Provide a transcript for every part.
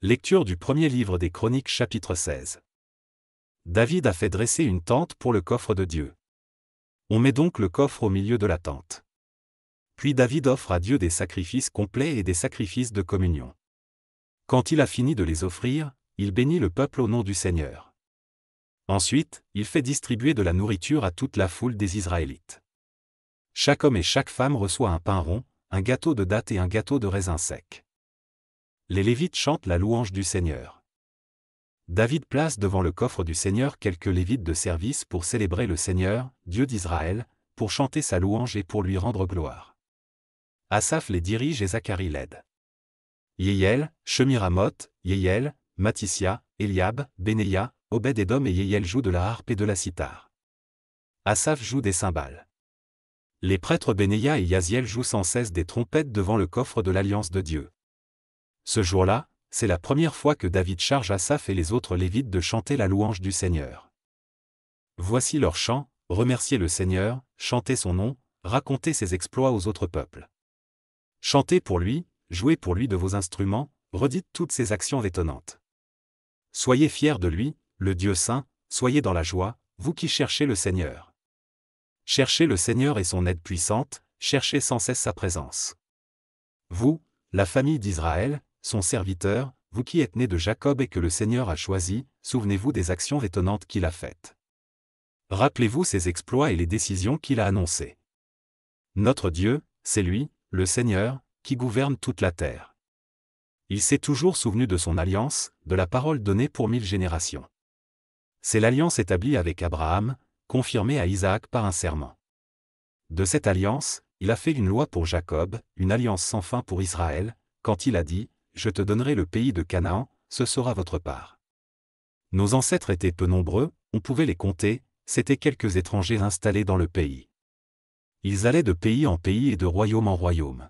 Lecture du premier livre des Chroniques chapitre 16. David a fait dresser une tente pour le coffre de Dieu. On met donc le coffre au milieu de la tente. Puis David offre à Dieu des sacrifices complets et des sacrifices de communion. Quand il a fini de les offrir, il bénit le peuple au nom du Seigneur. Ensuite, il fait distribuer de la nourriture à toute la foule des Israélites. Chaque homme et chaque femme reçoit un pain rond, un gâteau de date et un gâteau de raisin sec les Lévites chantent la louange du Seigneur. David place devant le coffre du Seigneur quelques Lévites de service pour célébrer le Seigneur, Dieu d'Israël, pour chanter sa louange et pour lui rendre gloire. Asaph les dirige et Zacharie l'aide. Yéiel, Chemiramoth, Yéiel, Matissia, Eliab, Bénéia, Obed-Edom et Yéiel jouent de la harpe et de la cithare. Asaph joue des cymbales. Les prêtres Bénéa et Yaziel jouent sans cesse des trompettes devant le coffre de l'Alliance de Dieu. Ce jour-là, c'est la première fois que David charge Asaph et les autres Lévites de chanter la louange du Seigneur. Voici leur chant, remerciez le Seigneur, chantez son nom, racontez ses exploits aux autres peuples. Chantez pour lui, jouez pour lui de vos instruments, redites toutes ses actions étonnantes. Soyez fiers de lui, le Dieu saint, soyez dans la joie, vous qui cherchez le Seigneur. Cherchez le Seigneur et son aide puissante, cherchez sans cesse sa présence. Vous, la famille d'Israël, son serviteur, vous qui êtes né de Jacob et que le Seigneur a choisi, souvenez-vous des actions étonnantes qu'il a faites. Rappelez-vous ses exploits et les décisions qu'il a annoncées. Notre Dieu, c'est lui, le Seigneur, qui gouverne toute la terre. Il s'est toujours souvenu de son alliance, de la parole donnée pour mille générations. C'est l'alliance établie avec Abraham, confirmée à Isaac par un serment. De cette alliance, il a fait une loi pour Jacob, une alliance sans fin pour Israël, quand il a dit, je te donnerai le pays de Canaan, ce sera votre part. Nos ancêtres étaient peu nombreux, on pouvait les compter, c'étaient quelques étrangers installés dans le pays. Ils allaient de pays en pays et de royaume en royaume.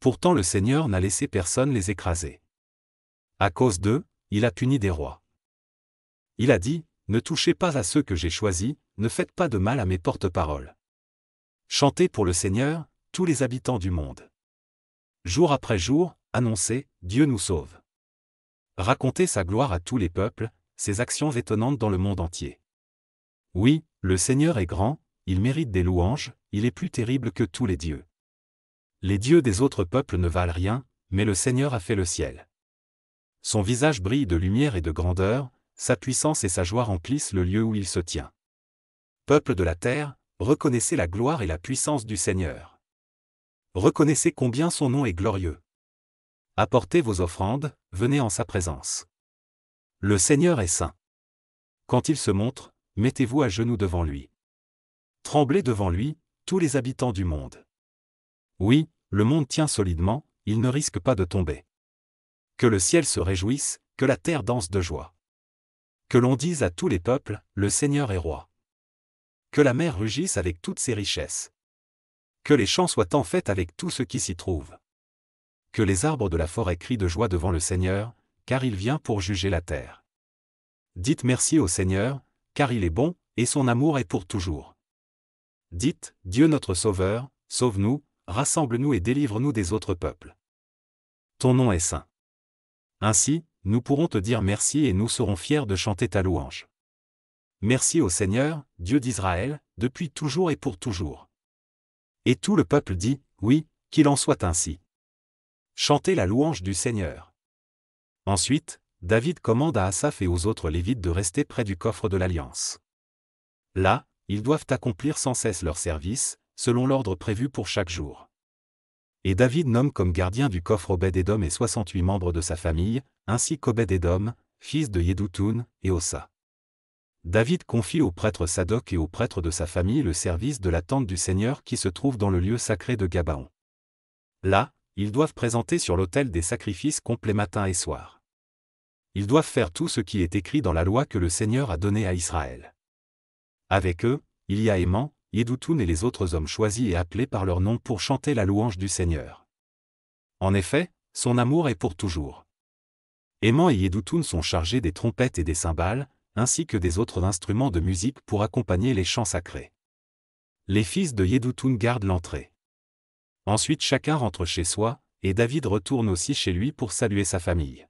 Pourtant le Seigneur n'a laissé personne les écraser. À cause d'eux, il a puni des rois. Il a dit, Ne touchez pas à ceux que j'ai choisis, ne faites pas de mal à mes porte-paroles. Chantez pour le Seigneur, tous les habitants du monde. Jour après jour, Annoncez, Dieu nous sauve. Racontez sa gloire à tous les peuples, ses actions étonnantes dans le monde entier. Oui, le Seigneur est grand, il mérite des louanges, il est plus terrible que tous les dieux. Les dieux des autres peuples ne valent rien, mais le Seigneur a fait le ciel. Son visage brille de lumière et de grandeur, sa puissance et sa joie remplissent le lieu où il se tient. Peuple de la terre, reconnaissez la gloire et la puissance du Seigneur. Reconnaissez combien son nom est glorieux. Apportez vos offrandes, venez en sa présence. Le Seigneur est saint. Quand il se montre, mettez-vous à genoux devant lui. Tremblez devant lui, tous les habitants du monde. Oui, le monde tient solidement, il ne risque pas de tomber. Que le ciel se réjouisse, que la terre danse de joie. Que l'on dise à tous les peuples, le Seigneur est roi. Que la mer rugisse avec toutes ses richesses. Que les champs soient en fête avec tout ce qui s'y trouve que les arbres de la forêt crient de joie devant le Seigneur, car il vient pour juger la terre. Dites merci au Seigneur, car il est bon, et son amour est pour toujours. Dites, Dieu notre Sauveur, sauve-nous, rassemble-nous et délivre-nous des autres peuples. Ton nom est saint. Ainsi, nous pourrons te dire merci et nous serons fiers de chanter ta louange. Merci au Seigneur, Dieu d'Israël, depuis toujours et pour toujours. Et tout le peuple dit, oui, qu'il en soit ainsi. Chantez la louange du Seigneur. Ensuite, David commande à Asaph et aux autres Lévites de rester près du coffre de l'Alliance. Là, ils doivent accomplir sans cesse leur service, selon l'ordre prévu pour chaque jour. Et David nomme comme gardien du coffre Obed-Edom et 68 membres de sa famille, ainsi qu'Obed-Edom, fils de Yedoutoun et Ossa. David confie aux prêtres Sadoc et aux prêtres de sa famille le service de la tente du Seigneur qui se trouve dans le lieu sacré de Gabaon. Là, ils doivent présenter sur l'autel des sacrifices complets matin et soir. Ils doivent faire tout ce qui est écrit dans la loi que le Seigneur a donnée à Israël. Avec eux, il y a Aimant, Yedoutoun et les autres hommes choisis et appelés par leur nom pour chanter la louange du Seigneur. En effet, son amour est pour toujours. Aimant et Yedoutoun sont chargés des trompettes et des cymbales, ainsi que des autres instruments de musique pour accompagner les chants sacrés. Les fils de Yedoutoun gardent l'entrée. Ensuite chacun rentre chez soi, et David retourne aussi chez lui pour saluer sa famille.